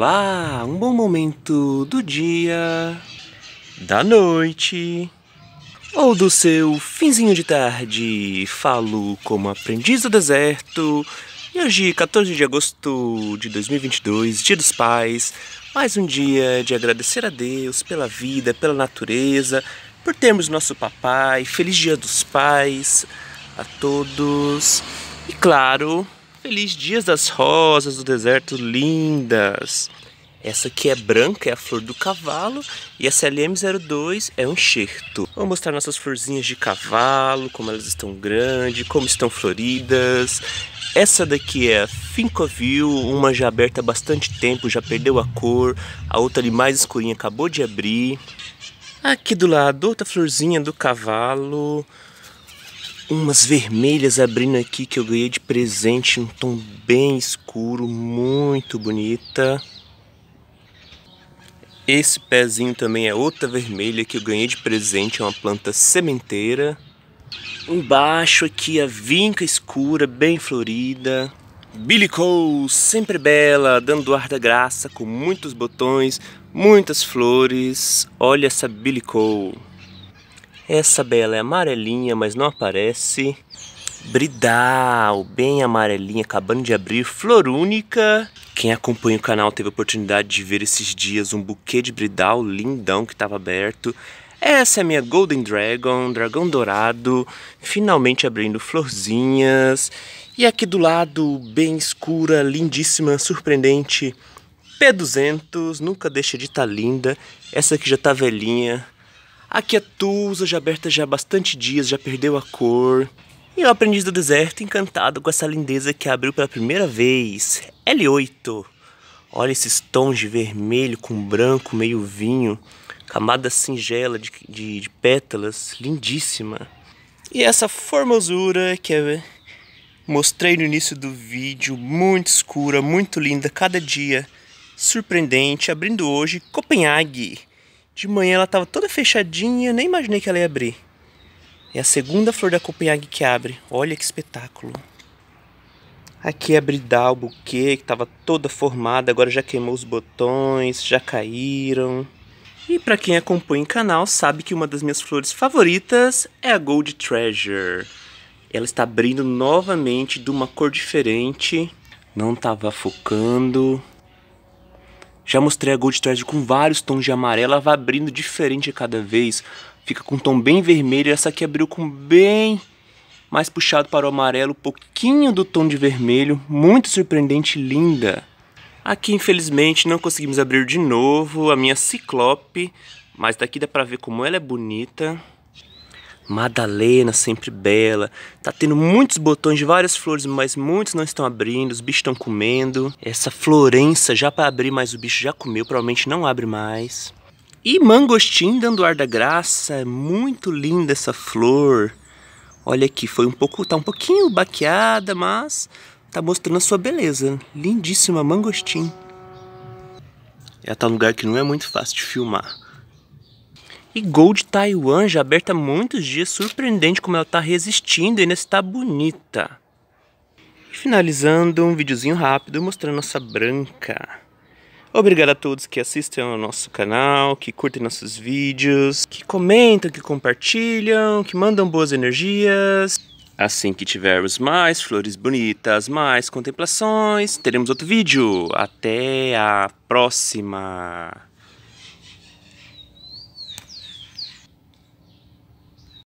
Olá, um bom momento do dia, da noite ou do seu finzinho de tarde. Falo como aprendiz do deserto e hoje, 14 de agosto de 2022, Dia dos Pais, mais um dia de agradecer a Deus pela vida, pela natureza, por termos nosso papai. Feliz Dia dos Pais a todos e, claro, Feliz Dias das Rosas do Deserto, lindas! Essa aqui é branca, é a flor do cavalo, e essa LM02 é um enxerto. Vou mostrar nossas florzinhas de cavalo, como elas estão grandes, como estão floridas. Essa daqui é a Fincovil, uma já aberta há bastante tempo, já perdeu a cor. A outra ali mais escurinha acabou de abrir. Aqui do lado, outra florzinha do cavalo umas vermelhas abrindo aqui que eu ganhei de presente, um tom bem escuro, muito bonita. Esse pezinho também é outra vermelha que eu ganhei de presente, é uma planta sementeira. Embaixo aqui a vinca escura, bem florida. Billy Cole, sempre bela, dando ar da graça, com muitos botões, muitas flores. Olha essa Billy Cole. Essa bela é amarelinha, mas não aparece. Bridal, bem amarelinha, acabando de abrir, flor única. Quem acompanha o canal teve a oportunidade de ver esses dias um buquê de bridal lindão que estava aberto. Essa é a minha Golden Dragon, dragão dourado, finalmente abrindo florzinhas. E aqui do lado, bem escura, lindíssima, surpreendente, P200, nunca deixa de estar tá linda. Essa aqui já tá velhinha, Aqui a é Tulsa, já aberta já há bastante dias, já perdeu a cor. E o aprendiz do deserto encantado com essa lindeza que abriu pela primeira vez. L8. Olha esses tons de vermelho com branco, meio vinho. Camada singela de, de, de pétalas, lindíssima. E essa formosura que mostrei no início do vídeo, muito escura, muito linda, cada dia surpreendente, abrindo hoje Copenhague. De manhã ela estava toda fechadinha, nem imaginei que ela ia abrir. É a segunda flor da Copenhague que abre. Olha que espetáculo. Aqui é a Bridal, o buquê, que estava toda formada, agora já queimou os botões, já caíram. E para quem acompanha o canal sabe que uma das minhas flores favoritas é a Gold Treasure. Ela está abrindo novamente de uma cor diferente. Não estava focando. Já mostrei a Gold Thread com vários tons de amarelo, ela vai abrindo diferente a cada vez. Fica com um tom bem vermelho, essa aqui abriu com bem mais puxado para o amarelo, um pouquinho do tom de vermelho, muito surpreendente linda. Aqui, infelizmente, não conseguimos abrir de novo a minha Ciclope, mas daqui dá para ver como ela é bonita. Madalena sempre bela. Tá tendo muitos botões de várias flores, mas muitos não estão abrindo, os bichos estão comendo. Essa Florença já para abrir, mas o bicho já comeu, provavelmente não abre mais. E mangostim dando ar da graça, é muito linda essa flor. Olha aqui, foi um pouco, tá um pouquinho baqueada, mas tá mostrando a sua beleza. Lindíssima mangostim. Ela é, tá num lugar que não é muito fácil de filmar. E Gol de Taiwan já aberta há muitos dias, surpreendente como ela está resistindo e ainda está bonita. E finalizando, um videozinho rápido mostrando nossa branca. Obrigado a todos que assistem ao nosso canal, que curtem nossos vídeos, que comentam, que compartilham, que mandam boas energias. Assim que tivermos mais flores bonitas, mais contemplações, teremos outro vídeo. Até a próxima!